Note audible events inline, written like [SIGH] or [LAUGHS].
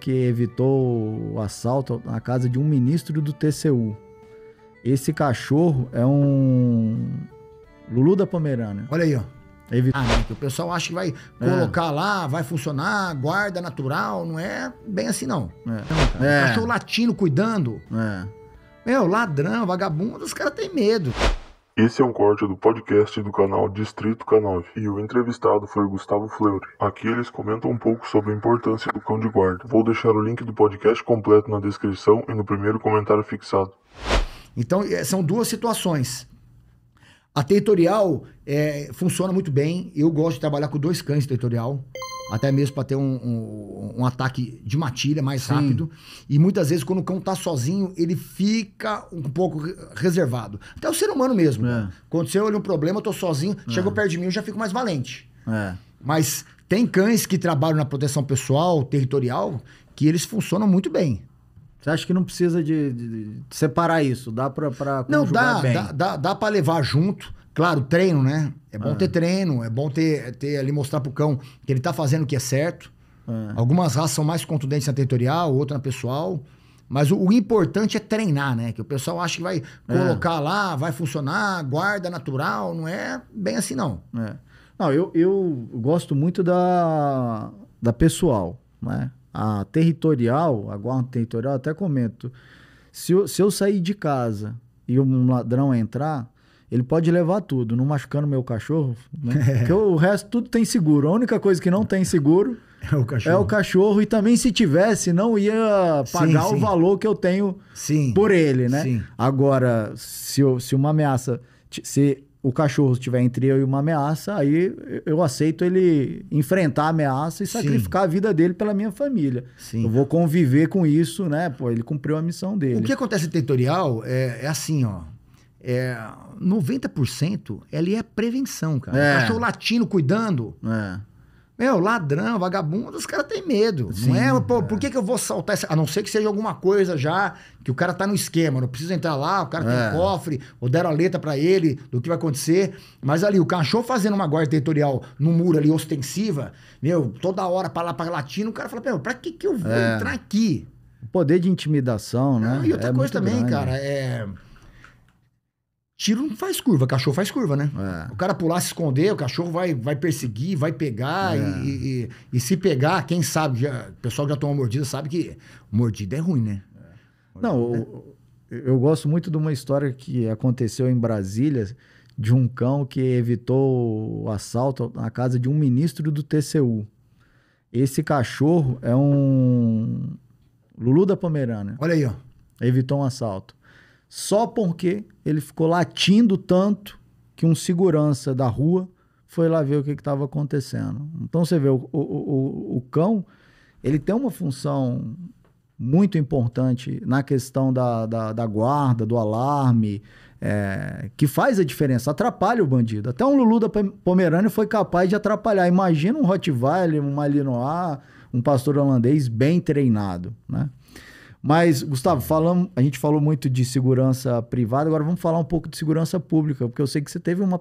que evitou o assalto na casa de um ministro do TCU. Esse cachorro é um Lulu da Pomerânia. Olha aí, ó. Ah, não, que o pessoal acha que vai é. colocar lá, vai funcionar, guarda natural, não é bem assim não. É. é. é. Cachorro latino cuidando. É. Meu, ladrão, vagabundo, os caras têm medo. Esse é um corte do podcast do canal Distrito K9 e o entrevistado foi Gustavo Fleury. Aqui eles comentam um pouco sobre a importância do cão de guarda. Vou deixar o link do podcast completo na descrição e no primeiro comentário fixado. Então, é, são duas situações. A territorial é, funciona muito bem. Eu gosto de trabalhar com dois cães territorial até mesmo para ter um, um, um, ataque de matilha mais Sim. rápido. E muitas vezes, quando o cão tá sozinho, ele fica um pouco reservado. Até o ser humano mesmo. É. Né? Aconteceu ali um problema, eu tô sozinho, é. chegou perto de mim, eu já fico mais valente. É. Mas tem cães que trabalham na proteção pessoal, territorial, que eles funcionam muito bem. Você acha que não precisa de, de, de separar isso? Dá para Não, dá, bem. dá, dá, dá para levar junto. Claro, treino, né? É bom ah. ter treino, é bom ter, ter ali mostrar pro cão que ele tá fazendo o que é certo. Ah. Algumas raças são mais contundentes na territorial, outra na pessoal. Mas o, o, importante é treinar, né? Que o pessoal acha que vai é. colocar lá, vai funcionar, guarda natural. Não é bem assim, não. É. Não, eu, eu gosto muito da, da pessoal, né? A territorial, a guarda territorial, até comento. Se eu, se eu sair de casa e um ladrão entrar, ele pode levar tudo, não machucando meu cachorro, né? [LAUGHS] Porque o resto tudo tem seguro. A única coisa que não tem seguro [LAUGHS] é o cachorro. É o cachorro e também se tivesse não ia pagar sim, sim. o valor que eu tenho sim, por ele, né? Agora, se, eu, se uma ameaça, se o cachorro estiver entre eu e uma ameaça, aí eu aceito ele enfrentar a ameaça e sacrificar a vida dele pela minha família. Sim. Eu vou conviver com isso, né? Pô, ele cumpriu a missão dele. O que acontece em territorial é, é assim, ó é, 90% ele é prevenção, cara. É. Cachorro latino cuidando. É. Meu, ladrão, vagabundo, os caras têm medo. Sim, não é, pô, é. por que, que eu vou saltar essa. A não ser que seja alguma coisa já, que o cara tá no esquema, não precisa entrar lá, o cara é. tem um cofre, ou deram a letra para ele do que vai acontecer. Mas ali, o cachorro fazendo uma guarda territorial no muro ali, ostensiva, meu, toda hora pra lá, pra latino, o cara fala, meu, pra que, que eu vou é. entrar aqui? O poder de intimidação, né? e outra é coisa também, grande. cara, é. Tiro não faz curva, cachorro faz curva, né? É. O cara pular, se esconder, o cachorro vai, vai perseguir, vai pegar. É. E, e, e, se pegar, quem sabe, já, o pessoal que já tomou mordida sabe que mordida é ruim, né? É. Não, eu, eu, gosto muito de uma história que aconteceu em Brasília de um cão que evitou o assalto na casa de um ministro do TCU. Esse cachorro é um Lulu da Pomerânia. Olha aí, ó. Evitou um assalto. Só porque ele ficou latindo tanto que um segurança da rua foi lá ver o que estava acontecendo. Então você vê, o, o, o, o, cão, ele tem uma função muito importante na questão da, da, da guarda, do alarme, é, que faz a diferença, atrapalha o bandido. Até um Lulu da Pomerânia foi capaz de atrapalhar. Imagina um Rottweiler, um Malinois, um pastor holandês bem treinado, né? Mas, Gustavo, falamos, a gente falou muito de segurança privada, agora vamos falar um pouco de segurança pública, porque eu sei que você teve uma